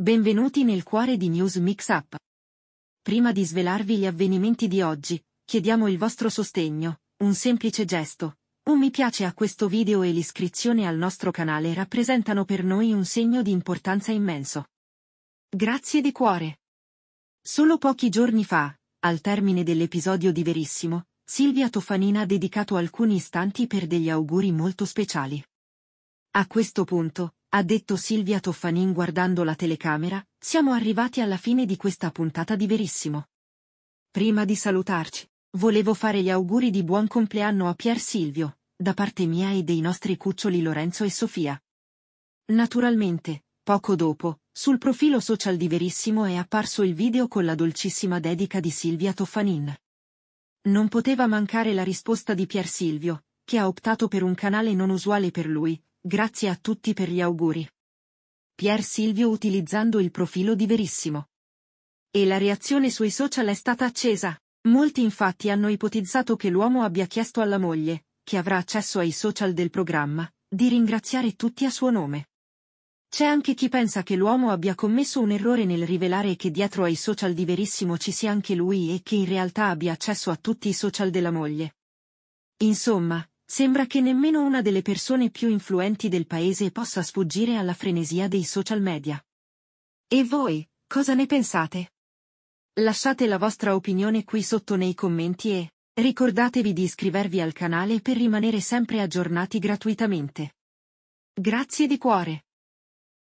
Benvenuti nel cuore di News Mix Up. Prima di svelarvi gli avvenimenti di oggi, chiediamo il vostro sostegno, un semplice gesto. Un mi piace a questo video e l'iscrizione al nostro canale rappresentano per noi un segno di importanza immenso. Grazie di cuore. Solo pochi giorni fa, al termine dell'episodio di Verissimo, Silvia Tofanina ha dedicato alcuni istanti per degli auguri molto speciali. A questo punto, ha detto Silvia Toffanin guardando la telecamera, siamo arrivati alla fine di questa puntata di Verissimo. Prima di salutarci, volevo fare gli auguri di buon compleanno a Pier Silvio, da parte mia e dei nostri cuccioli Lorenzo e Sofia. Naturalmente, poco dopo, sul profilo social di Verissimo è apparso il video con la dolcissima dedica di Silvia Toffanin. Non poteva mancare la risposta di Pier Silvio, che ha optato per un canale non usuale per lui, Grazie a tutti per gli auguri. Pier Silvio utilizzando il profilo di Verissimo. E la reazione sui social è stata accesa. Molti infatti hanno ipotizzato che l'uomo abbia chiesto alla moglie, che avrà accesso ai social del programma, di ringraziare tutti a suo nome. C'è anche chi pensa che l'uomo abbia commesso un errore nel rivelare che dietro ai social di Verissimo ci sia anche lui e che in realtà abbia accesso a tutti i social della moglie. Insomma, Sembra che nemmeno una delle persone più influenti del paese possa sfuggire alla frenesia dei social media. E voi, cosa ne pensate? Lasciate la vostra opinione qui sotto nei commenti e ricordatevi di iscrivervi al canale per rimanere sempre aggiornati gratuitamente. Grazie di cuore!